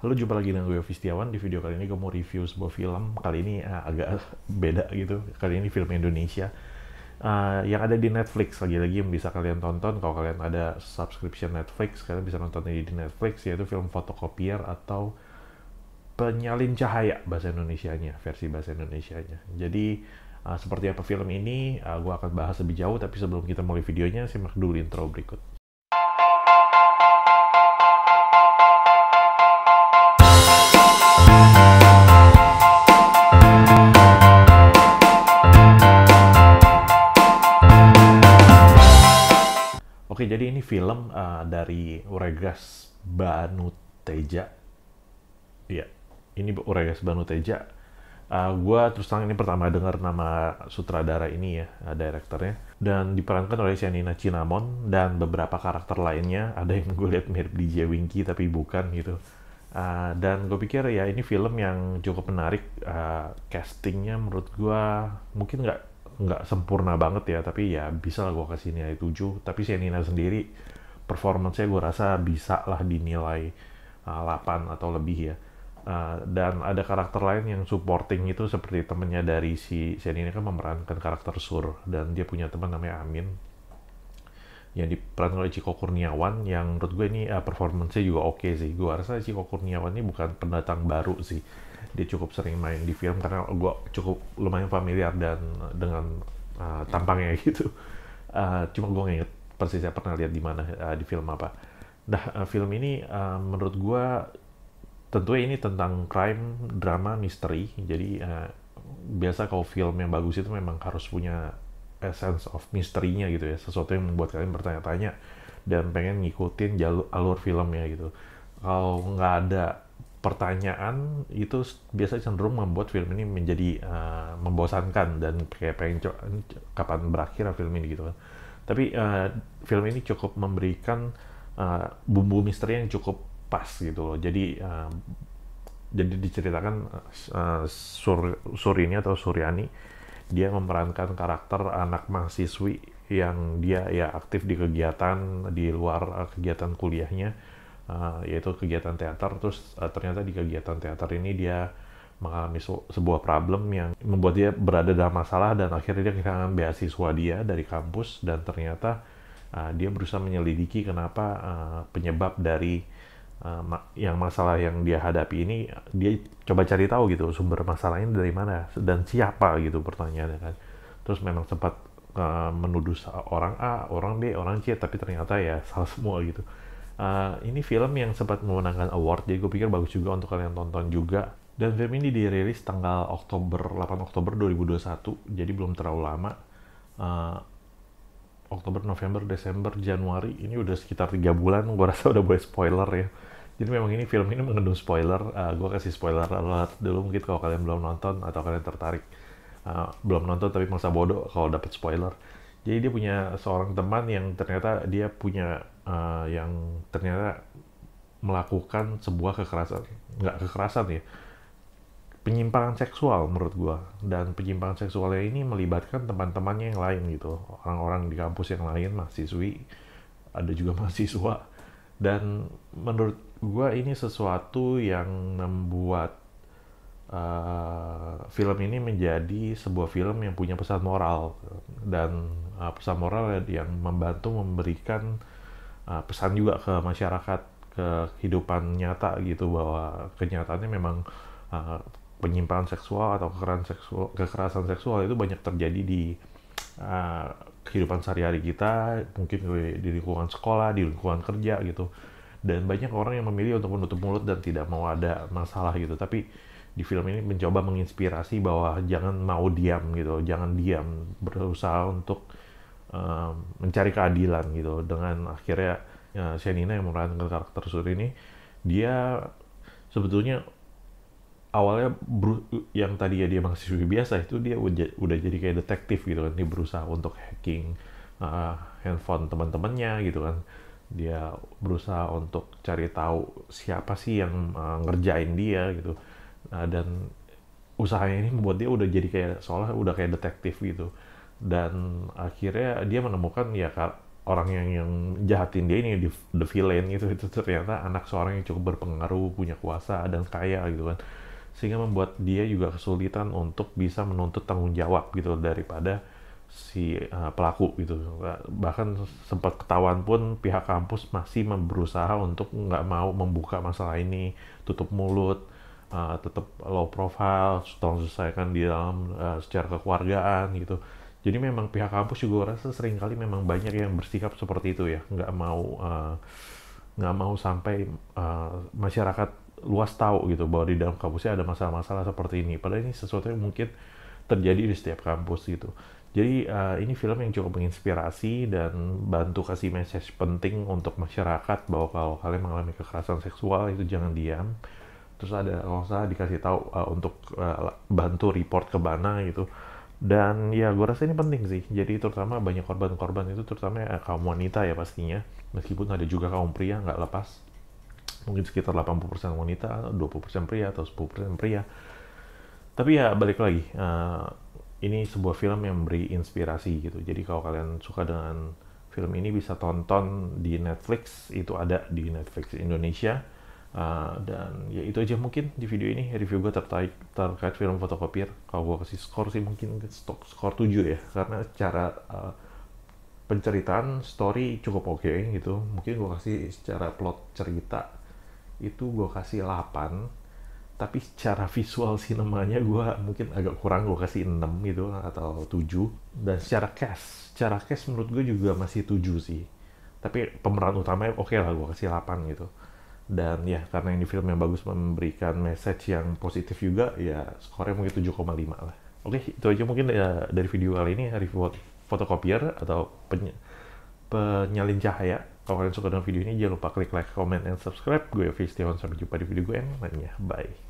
Halo, jumpa lagi dengan gue Yofi Setiawan. Di video kali ini gue mau review sebuah film. Kali ini uh, agak beda gitu. Kali ini film Indonesia. Uh, yang ada di Netflix lagi-lagi yang bisa kalian tonton kalau kalian ada subscription Netflix kalian bisa nonton ini di Netflix yaitu film fotokopier atau penyalin cahaya bahasa Indonesia-nya versi bahasa Indonesia-nya. jadi uh, seperti apa film ini uh, gue akan bahas lebih jauh tapi sebelum kita mulai videonya simak dulu intro berikut jadi ini film uh, dari Uregas Banuteja. Iya, ini Uregas Banuteja. Uh, eh, gue terus terang ini pertama dengar nama sutradara ini ya, uh, direkturnya. Dan diperankan oleh Shanina Cinnamon dan beberapa karakter lainnya. Ada yang gue lihat mirip DJ Winky tapi bukan gitu. Uh, dan gue pikir ya ini film yang cukup menarik. Uh, castingnya menurut gue mungkin nggak nggak sempurna banget ya tapi ya bisa lah gue kasih nilai 7 tapi Nina sendiri performance-nya gue rasa bisa lah dinilai uh, eh, 8 atau lebih ya uh, dan ada karakter lain yang supporting itu seperti temennya dari si ini kan memerankan karakter Sur dan dia punya teman namanya Amin yang diperankan oleh Ciko Kurniawan yang menurut gue ini uh, performance-nya juga oke okay sih gue rasa Ciko Kurniawan ini bukan pendatang baru sih dia cukup sering main di film karena gue cukup lumayan familiar dan dengan uh, tampangnya gitu. Uh, cuma gue nggak inget persisnya pernah lihat di mana uh, di film apa. Nah uh, film ini uh, menurut gue tentunya ini tentang crime, drama, misteri. Jadi uh, biasa kalau film yang bagus itu memang harus punya essence of misterinya gitu ya, sesuatu yang membuat kalian bertanya-tanya dan pengen ngikutin jalur alur filmnya gitu. Kalau nggak ada pertanyaan itu biasa cenderung membuat film ini menjadi uh, membosankan dan kayak pengen kapan berakhir film ini gitu kan. Tapi uh, film ini cukup memberikan uh, bumbu misteri yang cukup pas gitu loh. Jadi uh, jadi diceritakan uh, Sur Surini atau Suryani dia memerankan karakter anak mahasiswi yang dia ya aktif di kegiatan di luar kegiatan kuliahnya uh, yaitu kegiatan teater terus uh, ternyata di kegiatan teater ini dia mengalami sebuah problem yang membuat dia berada dalam masalah dan akhirnya dia kehilangan beasiswa dia dari kampus dan ternyata uh, dia berusaha menyelidiki kenapa uh, penyebab dari uh, ma yang masalah yang dia hadapi ini dia coba cari tahu gitu sumber masalahnya dari mana dan siapa gitu pertanyaannya kan terus memang sempat menuduh orang A orang B orang C tapi ternyata ya salah semua gitu uh, ini film yang sempat memenangkan award jadi gue pikir bagus juga untuk kalian tonton juga dan film ini dirilis tanggal Oktober 8 Oktober 2021 jadi belum terlalu lama uh, Oktober November Desember Januari ini udah sekitar tiga bulan gue rasa udah boleh spoiler ya jadi memang ini film ini mengandung spoiler uh, eh, gue kasih spoiler alert dulu mungkin kalau kalian belum nonton atau kalian tertarik uh, belum nonton tapi masa bodoh kalau dapat spoiler jadi dia punya seorang teman yang ternyata dia punya uh, yang ternyata melakukan sebuah kekerasan nggak kekerasan ya penyimpangan seksual menurut gua dan penyimpangan seksualnya ini melibatkan teman-temannya yang lain gitu orang-orang di kampus yang lain mahasiswi ada juga mahasiswa dan menurut gua ini sesuatu yang membuat uh, film ini menjadi sebuah film yang punya pesan moral dan uh, pesan moral ya, yang membantu memberikan uh, pesan juga ke masyarakat ke kehidupan nyata gitu bahwa kenyataannya memang uh, penyimpangan seksual atau kekerasan seksual, kekerasan seksual itu banyak terjadi di uh, kehidupan sehari-hari kita, mungkin di lingkungan sekolah, di lingkungan kerja gitu. Dan banyak orang yang memilih untuk menutup mulut dan tidak mau ada masalah gitu. Tapi di film ini mencoba menginspirasi bahwa jangan mau diam gitu, jangan diam, berusaha untuk uh, mencari keadilan gitu. Dengan akhirnya uh, ya, Shenina yang memerankan karakter Sur ini, dia sebetulnya awalnya yang tadi ya dia suhu biasa itu dia udah jadi kayak detektif gitu kan, dia berusaha untuk hacking uh, handphone teman-temannya gitu kan dia berusaha untuk cari tahu siapa sih yang uh, ngerjain dia gitu uh, dan usahanya ini membuat dia udah jadi kayak seolah udah kayak detektif gitu dan akhirnya dia menemukan ya kak orang yang yang jahatin dia ini the villain itu itu ternyata anak seorang yang cukup berpengaruh punya kuasa dan kaya gitu kan sehingga membuat dia juga kesulitan untuk bisa menuntut tanggung jawab gitu daripada si uh, pelaku gitu bahkan sempat ketahuan pun pihak kampus masih berusaha untuk nggak mau membuka masalah ini tutup mulut uh, eh, tetap low profile, tolong selesaikan di dalam uh, secara kekeluargaan gitu. Jadi memang pihak kampus juga rasa kali memang banyak yang bersikap seperti itu ya, nggak mau uh, nggak mau sampai uh, masyarakat luas tahu gitu bahwa di dalam kampusnya ada masalah-masalah seperti ini. Padahal ini sesuatu yang mungkin terjadi di setiap kampus gitu. Jadi uh, ini film yang cukup menginspirasi dan bantu kasih message penting untuk masyarakat bahwa kalau kalian mengalami kekerasan seksual itu jangan diam terus ada kalau salah dikasih tahu uh, untuk uh, bantu report ke mana gitu dan ya gue rasa ini penting sih jadi terutama banyak korban-korban itu terutama ya, kaum wanita ya pastinya meskipun ada juga kaum pria nggak lepas mungkin sekitar 80% wanita 20% pria atau 10% pria tapi ya balik lagi uh, ini sebuah film yang beri inspirasi gitu jadi kalau kalian suka dengan film ini bisa tonton di Netflix itu ada di Netflix Indonesia Uh, dan ya itu aja mungkin di video ini review gue tertarik terkait film fotokopier kalau gue kasih skor sih mungkin stok skor 7 ya karena cara uh, eh, penceritaan story cukup oke okay, gitu mungkin gue kasih secara plot cerita itu gue kasih 8 tapi secara visual sinemanya gue mungkin agak kurang gue kasih 6 gitu atau 7 dan secara cast secara cast menurut gue juga masih 7 sih tapi pemeran utamanya oke okay lah gue kasih 8 gitu dan ya karena ini film yang bagus memberikan message yang positif juga ya skornya mungkin 7,5 lah oke itu aja mungkin ya, dari video kali ini review fotokopier atau peny penyalin cahaya kalau kalian suka dengan video ini jangan lupa klik like comment and subscribe gue Yofi sampai jumpa di video gue yang lainnya bye